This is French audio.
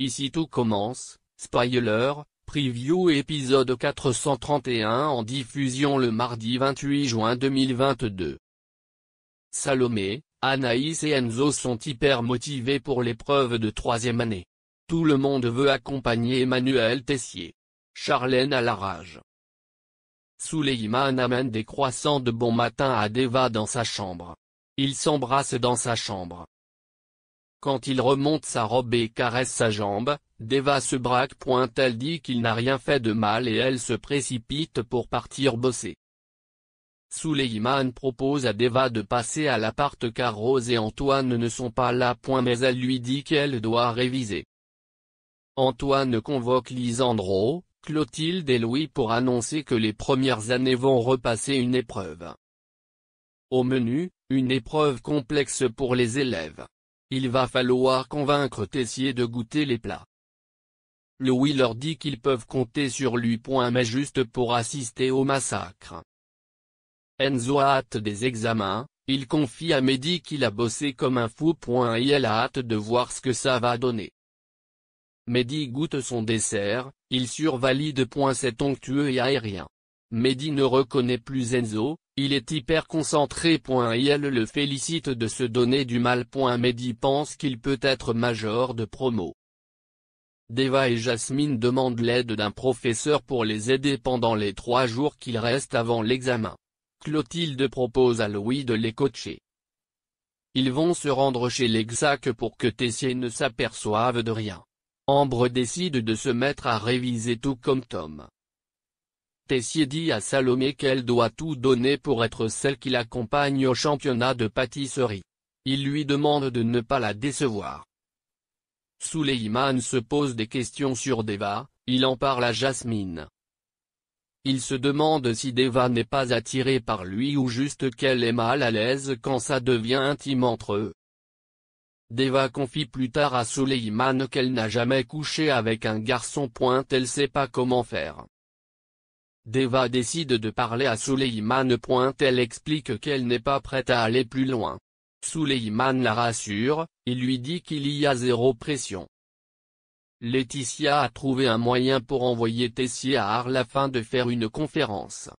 Ici tout commence, spoiler, preview épisode 431 en diffusion le mardi 28 juin 2022. Salomé, Anaïs et Enzo sont hyper motivés pour l'épreuve de troisième année. Tout le monde veut accompagner Emmanuel Tessier. Charlène à la rage. Souleyman amène des croissants de bon matin à Deva dans sa chambre. Ils s'embrassent dans sa chambre. Quand il remonte sa robe et caresse sa jambe, Deva se braque. Elle dit qu'il n'a rien fait de mal et elle se précipite pour partir bosser. Souleymane propose à Deva de passer à l'appart car Rose et Antoine ne sont pas là. Mais elle lui dit qu'elle doit réviser. Antoine convoque Lisandro, Clotilde et Louis pour annoncer que les premières années vont repasser une épreuve. Au menu, une épreuve complexe pour les élèves. Il va falloir convaincre Tessier de goûter les plats. Louis leur dit qu'ils peuvent compter sur lui. Mais juste pour assister au massacre. Enzo a hâte des examens, il confie à Mehdi qu'il a bossé comme un fou. Et elle a hâte de voir ce que ça va donner. Mehdi goûte son dessert, il survalide. Cet onctueux et aérien. Mehdi ne reconnaît plus Enzo, il est hyper concentré. Et elle le félicite de se donner du mal. Mehdi pense qu'il peut être major de promo. Deva et Jasmine demandent l'aide d'un professeur pour les aider pendant les trois jours qu'il reste avant l'examen. Clotilde propose à Louis de les coacher. Ils vont se rendre chez l'Exac pour que Tessier ne s'aperçoive de rien. Ambre décide de se mettre à réviser tout comme Tom. Tessier dit à Salomé qu'elle doit tout donner pour être celle qui l'accompagne au championnat de pâtisserie. Il lui demande de ne pas la décevoir. Suleiman se pose des questions sur Deva, il en parle à Jasmine. Il se demande si Deva n'est pas attirée par lui ou juste qu'elle est mal à l'aise quand ça devient intime entre eux. Deva confie plus tard à Suleiman qu'elle n'a jamais couché avec un garçon. Point. Elle sait pas comment faire. Deva décide de parler à Suleiman. Elle explique qu'elle n'est pas prête à aller plus loin. Suleiman la rassure, et lui dit qu'il y a zéro pression. Laetitia a trouvé un moyen pour envoyer Tessier à Arles afin de faire une conférence.